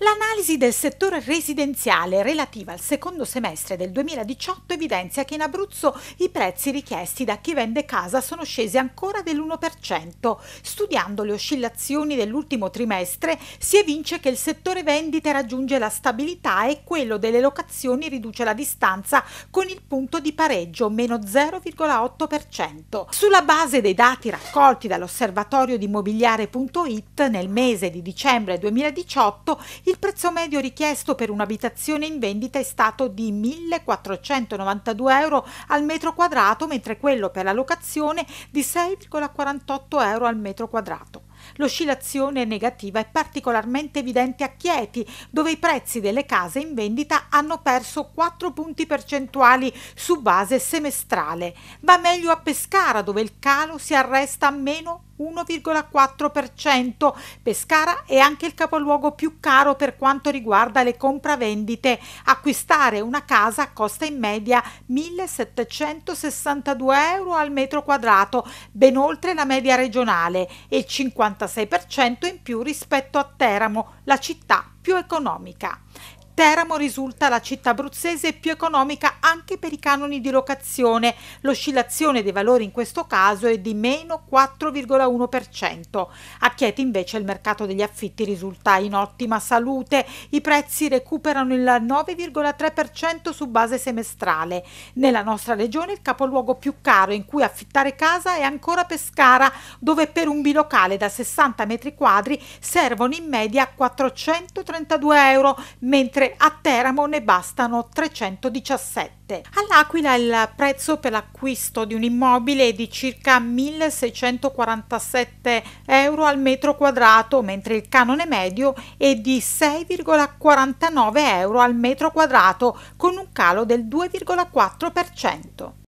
El la L'analisi del settore residenziale relativa al secondo semestre del 2018 evidenzia che in Abruzzo i prezzi richiesti da chi vende casa sono scesi ancora dell'1%. Studiando le oscillazioni dell'ultimo trimestre si evince che il settore vendite raggiunge la stabilità e quello delle locazioni riduce la distanza con il punto di pareggio meno 0,8%. Sulla base dei dati raccolti dall'osservatorio di immobiliare.it nel mese di dicembre 2018 il prezzo medio richiesto per un'abitazione in vendita è stato di 1.492 euro al metro quadrato, mentre quello per la locazione di 6,48 euro al metro quadrato. L'oscillazione negativa è particolarmente evidente a Chieti, dove i prezzi delle case in vendita hanno perso 4 punti percentuali su base semestrale. Va meglio a Pescara, dove il calo si arresta a meno 1,4%. Pescara è anche il capoluogo più caro per quanto riguarda le compravendite. Acquistare una casa costa in media 1.762 euro al metro quadrato, ben oltre la media regionale e il 56% in più rispetto a Teramo, la città più economica. Teramo risulta la città abruzzese più economica anche per i canoni di locazione. L'oscillazione dei valori in questo caso è di meno 4,1%. A Chieti invece il mercato degli affitti risulta in ottima salute. I prezzi recuperano il 9,3% su base semestrale. Nella nostra regione il capoluogo più caro in cui affittare casa è ancora Pescara, dove per un bilocale da 60 metri quadri servono in media 432 euro, mentre a Teramo ne bastano 317. All'Aquila il prezzo per l'acquisto di un immobile è di circa 1647 euro al metro quadrato, mentre il canone medio è di 6,49 euro al metro quadrato, con un calo del 2,4%.